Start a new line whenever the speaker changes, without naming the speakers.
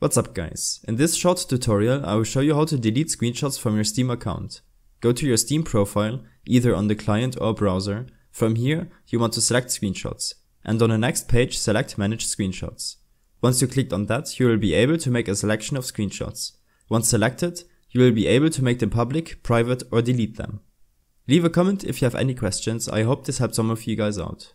What's up guys, in this short tutorial I will show you how to delete screenshots from your Steam account. Go to your Steam profile, either on the client or browser, from here you want to select screenshots, and on the next page select manage screenshots. Once you clicked on that you will be able to make a selection of screenshots. Once selected, you will be able to make them public, private or delete them. Leave a comment if you have any questions, I hope this helped some
of you guys out.